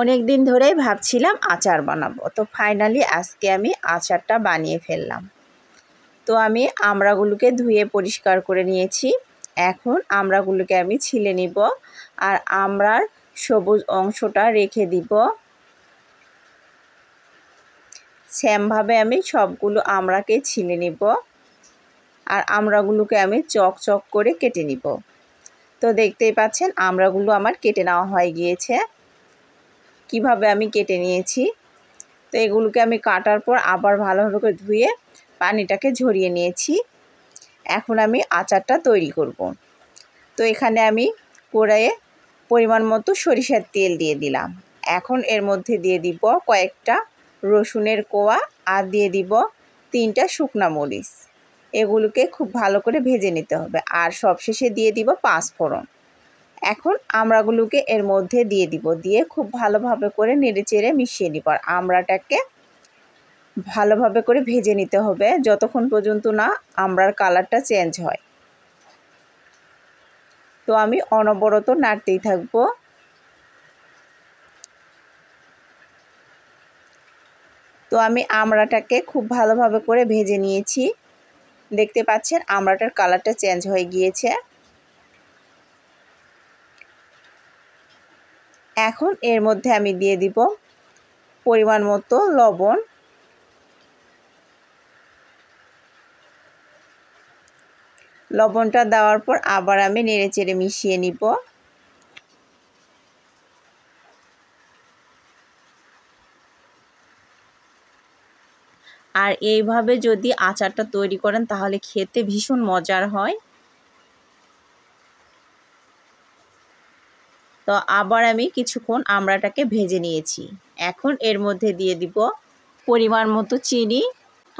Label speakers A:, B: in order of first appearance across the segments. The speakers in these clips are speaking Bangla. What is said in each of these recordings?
A: অনেক দিন ধরেই ভাবছিলাম আচার বানাবো তো ফাইনালি আজকে আমি আচারটা বানিয়ে ফেললাম তো আমি আমড়াগুলোকে ধুয়ে পরিষ্কার করে নিয়েছি এখন আমড়াগুলোকে আমি ছিলে নিব আর আমড়ার সবুজ অংশটা রেখে দিব সেমভাবে আমি সবগুলো আমড়াকে ছিলে নিব আর আমড়াগুলোকে আমি চক চক করে কেটে নিব তো দেখতেই পাচ্ছেন আমড়াগুলো আমার কেটে নেওয়া হয়ে গিয়েছে কিভাবে আমি কেটে নিয়েছি তো এগুলোকে আমি কাটার পর আবার ভালোভাবে করে ধুয়ে পানিটাকে ঝরিয়ে নিয়েছি এখন আমি আচারটা তৈরি করব। তো এখানে আমি কড়াইয়ে পরিমাণ মতো সরিষার তেল দিয়ে দিলাম এখন এর মধ্যে দিয়ে দিব কয়েকটা রসুনের কোয়া আর দিয়ে দিব তিনটা শুকনা মরিচ এগুলোকে খুব ভালো করে ভেজে নিতে হবে আর সবশেষে দিয়ে দিব পাঁচ ফোড়ন এখন আমড়াগুলোকে এর মধ্যে দিয়ে দিব দিয়ে খুব ভালোভাবে করে নেড়ে চেড়ে মিশিয়ে নিব আর আমড়াটাকে ভালোভাবে করে ভেজে নিতে হবে যতক্ষণ পর্যন্ত না আমড়ার কালারটা চেঞ্জ হয় তো আমি অনবরত নাড়তেই থাকবো তো আমি আমড়াটাকে খুব ভালোভাবে করে ভেজে নিয়েছি দেখতে পাচ্ছেন আমড়াটার কালারটা চেঞ্জ হয়ে গিয়েছে এখন এর মধ্যে আমি দিয়ে দিব পরিমাণ মতো লবণ লবণটা দেওয়ার পর আবার আমি নেড়ে চেড়ে মিশিয়ে নিব আর এইভাবে যদি আচারটা তৈরি করেন তাহলে খেতে ভীষণ মজার হয় তো আবার আমি কিছুক্ষণ আমড়াটাকে ভেজে নিয়েছি এখন এর মধ্যে দিয়ে দিব পরিমাণ মতো চিনি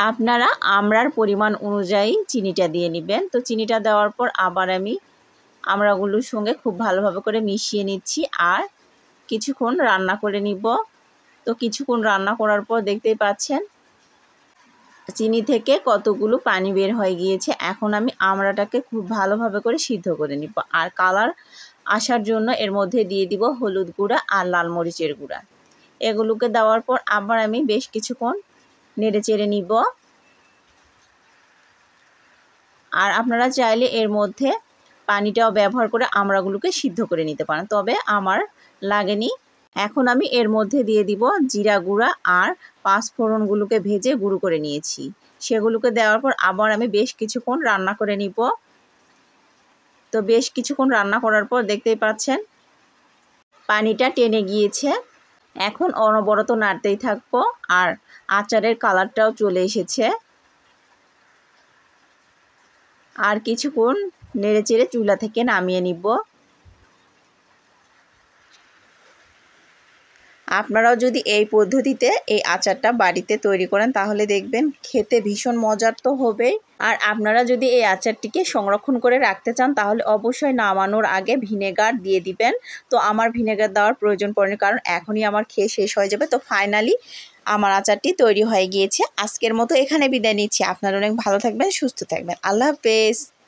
A: আপনারা আমড়ার পরিমাণ অনুযায়ী চিনিটা দিয়ে নেবেন তো চিনিটা দেওয়ার পর আবার আমি আমড়াগুলোর সঙ্গে খুব ভালোভাবে করে মিশিয়ে নিচ্ছি আর কিছুক্ষণ রান্না করে নিব তো কিছুক্ষণ রান্না করার পর দেখতেই পাচ্ছেন চিনি থেকে কতগুলো পানি বের হয়ে গিয়েছে এখন আমি আমড়াটাকে খুব ভালোভাবে করে সিদ্ধ করে নিব আর কালার আসার জন্য এর মধ্যে দিয়ে দিব হলুদ গুঁড়া আর লাল মরিচের গুঁড়া এগুলোকে দেওয়ার পর আবার আমি বেশ কিছুক্ষণ নেড়ে চেড়ে নিব আর আপনারা চাইলে এর মধ্যে পানিটাও ব্যবহার করে আমড়াগুলোকে সিদ্ধ করে নিতে পারেন তবে আমার লাগেনি এখন আমি এর মধ্যে দিয়ে দিব জিরা গুঁড়া আর পাঁচফোড়নগুলোকে ভেজে গুঁড়ো করে নিয়েছি সেগুলোকে দেওয়ার পর আবার আমি বেশ কিছুক্ষণ রান্না করে নিব তো বেশ কিছুক্ষণ রান্না করার পর দেখতেই পাচ্ছেন পানিটা টেনে গিয়েছে এখন অনবরত নাড়তেই থাকবো আর আচারের কালারটাও চলে এসেছে আর কিছুক্ষণ নেড়ে চেড়ে চুলা থেকে নামিয়ে নিব আপনারাও যদি এই পদ্ধতিতে এই আচারটা বাড়িতে তৈরি করেন তাহলে দেখবেন খেতে ভীষণ মজার তো হবেই আর আপনারা যদি এই আচারটিকে সংরক্ষণ করে রাখতে চান তাহলে অবশ্যই নামানোর আগে ভিনেগার দিয়ে দিবেন তো আমার ভিনেগার দেওয়ার প্রয়োজন পড়েনি কারণ এখনই আমার খেয়ে শেষ হয়ে যাবে তো ফাইনালি আমার আচারটি তৈরি হয়ে গিয়েছে আজকের মতো এখানে বিদায় নিচ্ছি আপনারা অনেক ভালো থাকবেন সুস্থ থাকবেন আল্লাহ হাফেজ